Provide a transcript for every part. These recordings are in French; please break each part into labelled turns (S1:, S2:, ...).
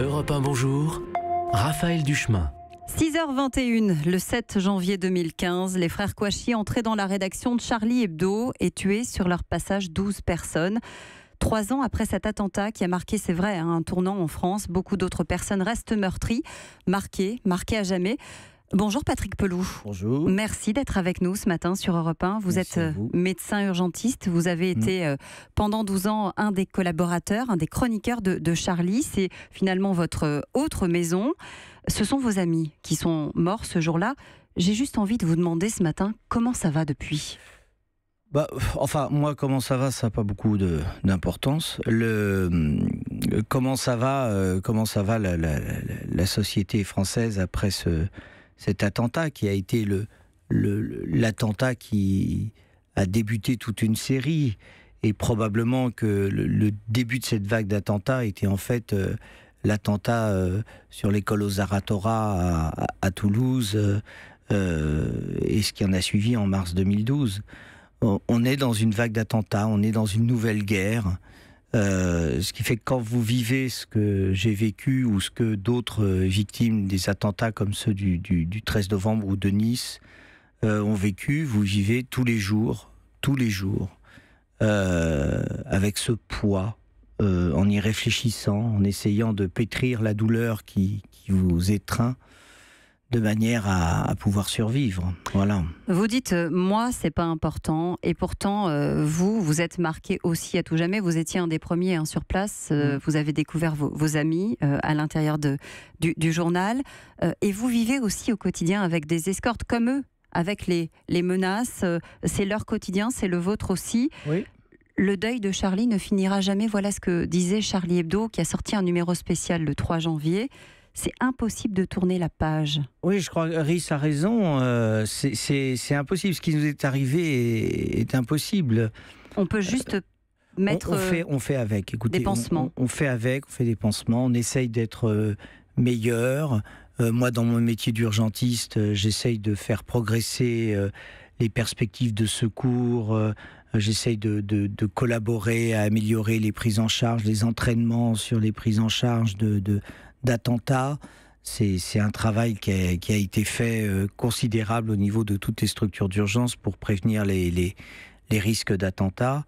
S1: Europe 1 Bonjour, Raphaël Duchemin.
S2: 6h21, le 7 janvier 2015, les frères Kouachi entraient dans la rédaction de Charlie Hebdo et tués sur leur passage 12 personnes. Trois ans après cet attentat qui a marqué, c'est vrai, hein, un tournant en France, beaucoup d'autres personnes restent meurtries, marquées, marquées à jamais. Bonjour Patrick Pelou. Bonjour. Merci d'être avec nous ce matin sur Europe 1. Vous êtes euh, médecin urgentiste. Vous avez mm. été euh, pendant 12 ans un des collaborateurs, un des chroniqueurs de, Charlie. C'est finalement votre euh, autre maison. Ce sont vos amis qui sont morts ce jour-là. J'ai juste envie de vous demander ce matin comment ça va depuis
S1: bah, enfin, moi, comment ça va, ça n'a pas beaucoup d'importance. Le comment ça va, comment ça va la société française après ce, cet attentat qui a été le l'attentat qui a débuté toute une série et probablement que le, début de cette vague d'attentats était en fait euh, l'attentat euh, sur l'école aux Aratora à, Toulouse euh, et ce qui en a suivi en mars 2012. on est dans une vague d'attentats, on est dans une nouvelle guerre. Euh, ce qui fait que quand vous vivez ce que j'ai vécu ou ce que d'autres euh, victimes des attentats comme ceux du, 13 novembre ou de Nice euh, ont vécu, vous vivez tous les jours, tous les jours, avec ce poids, en y réfléchissant, en essayant de pétrir la douleur qui vous étreint de manière à, pouvoir survivre. Voilà.
S2: Vous dites, euh, moi, c'est pas important. Et pourtant, euh, vous, vous êtes marqué aussi à tout jamais. Vous étiez un des premiers hein, sur place. Euh, mm. Vous avez découvert vos, amis à l'intérieur du, du, journal. et vous vivez aussi au quotidien avec des escortes comme eux, avec les, les menaces. c'est leur quotidien, c'est le vôtre aussi. le deuil de Charlie ne finira jamais. Voilà ce que disait Charlie Hebdo, qui a sorti un numéro spécial le 3 janvier c'est impossible de tourner la page.
S1: Oui, je crois que Rhys a raison. Euh, c'est impossible. Ce qui nous est arrivé est, impossible.
S2: On peut juste euh, mettre. On, fait,
S1: on fait avec. Euh, Écoutez, des pansements. On, fait avec, on fait des pansements, on essaye d'être meilleur. moi, dans mon métier d'urgentiste, j'essaye de faire progresser les perspectives de secours. J'essaye de, de, collaborer à améliorer les prises en charge, les entraînements sur les prises en charge de, d'attentats. C'est un travail qui a, été fait euh, considérable au niveau de toutes les structures d'urgence pour prévenir les, les, risques d'attentats.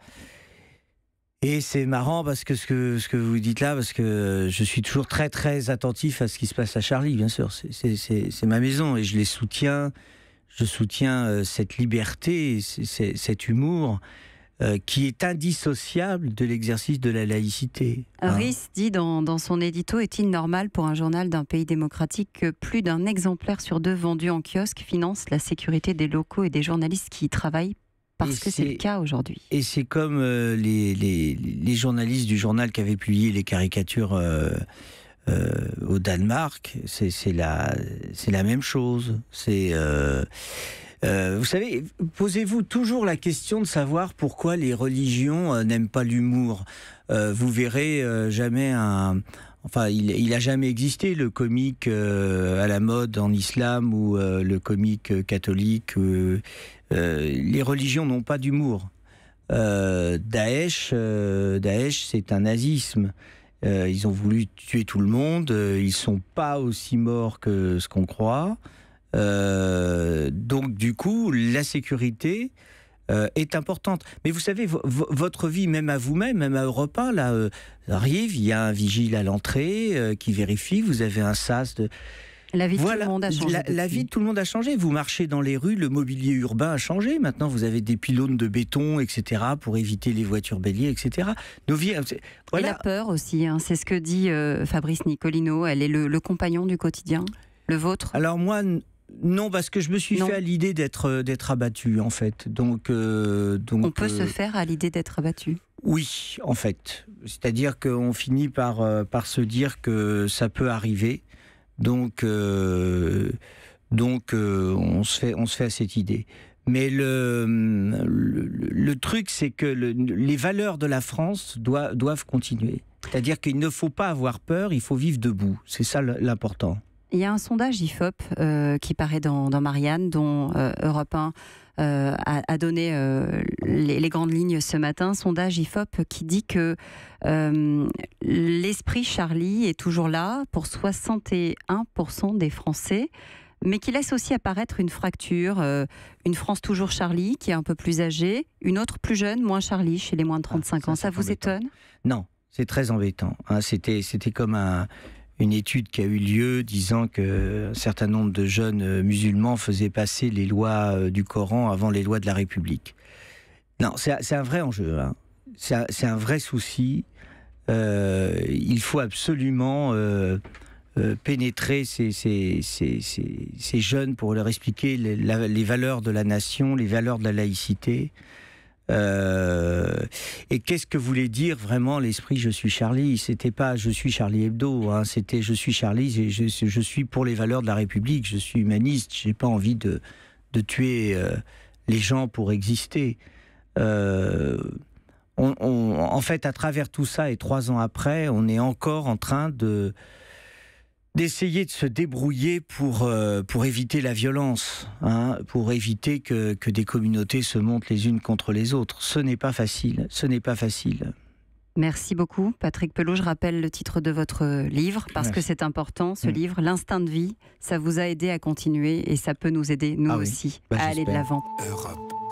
S1: Et c'est marrant parce que ce, que ce que vous dites là, parce que euh, je suis toujours très très attentif à ce qui se passe à Charlie, bien sûr. C'est ma maison et je les soutiens. Je soutiens euh, cette liberté, cet humour. Euh, qui est indissociable de l'exercice de la laïcité. Hein.
S2: dit dans, son édito Est-il normal pour un journal d'un pays démocratique que plus d'un exemplaire sur deux vendu en kiosque finance la sécurité des locaux et des journalistes qui y travaillent parce que c'est le cas aujourd'hui. Et c'est
S1: comme euh, les, journalistes du journal qui avaient publié les caricatures euh, au Danemark, c'est la, la même chose. C'est euh, vous savez, posez-vous toujours la question de savoir pourquoi les religions euh, n'aiment pas l'humour. Euh, vous verrez jamais un, enfin, il, n'a a jamais existé le comique à la mode en islam ou le comique catholique. les religions n'ont pas d'humour. Daesh, Daesh, c'est un nazisme. ils ont voulu tuer tout le monde. Ils sont pas aussi morts que ce qu'on croit. Euh, donc du coup, la sécurité euh, est importante. Mais vous savez, votre vie, même à vous-même, même à Europa, là, euh, arrive, il y a un vigile à l'entrée qui vérifie, vous avez un sas de... La vie de tout le monde a changé. La, vie de tout le monde a changé. Vous marchez dans les rues, le mobilier urbain a changé. Maintenant, vous avez des pylônes de béton, etc., pour éviter les voitures béliers,
S2: etc. Nos vies, Et la peur aussi, hein, c'est ce que dit Fabrice Nicolino. Elle est le, le compagnon du quotidien,
S1: le vôtre. Alors moi, non, parce que je me suis fait à l'idée d'être euh, d'être abattu en fait. Donc, euh, donc on peut euh, se
S2: faire à l'idée d'être abattu.
S1: Oui, en fait. C'est-à-dire qu'on finit par par se dire que ça peut arriver. Donc donc on se fait on se fait à cette idée. Mais le, truc, c'est que les valeurs de la France doivent continuer. C'est-à-dire qu'il ne faut pas avoir peur, il faut vivre debout. C'est ça l'important.
S2: Il y a un sondage IFOP euh, qui paraît dans, Marianne, dont euh, Europe 1 euh, a, donné les, grandes lignes ce matin. Sondage IFOP qui dit que l'esprit Charlie est toujours là pour 61% des Français, mais qui laisse aussi apparaître une fracture. une France toujours Charlie, qui est un peu plus âgée, une autre plus jeune, moins Charlie, chez les moins de 35 ah, ans. Ça vous étonne
S1: Non, c'est très embêtant. Hein. C'était, C'était comme un une étude qui a eu lieu disant que un certain nombre de jeunes euh, musulmans faisaient passer les lois euh, du Coran avant les lois de la République. Non, c'est un vrai enjeu. Hein. C'est un, vrai souci. Euh, il faut absolument pénétrer ces, jeunes pour leur expliquer les, valeurs de la nation, les valeurs de la laïcité. Euh, et qu'est-ce que voulait dire vraiment l'esprit Je suis Charlie C'était pas Je suis Charlie Hebdo, hein. c'était Je suis Charlie, je, je, suis pour les valeurs de la République, je suis humaniste, j'ai pas envie de, de tuer euh, les gens pour exister. Euh, en fait, à travers tout ça, et trois ans après, on est encore en train de, d'essayer de se débrouiller pour, euh, pour éviter la violence, hein, pour éviter que, des communautés se montent les unes contre les autres. Ce n'est pas facile, ce n'est pas facile.
S2: Merci beaucoup, Patrick Pelot. Je rappelle le titre de votre livre parce que c'est important. Ce mm. livre, L'instinct de vie, ça vous a aidé à continuer et ça peut nous aider, nous ah aussi, bah, à aller de l'avant.
S1: Europe.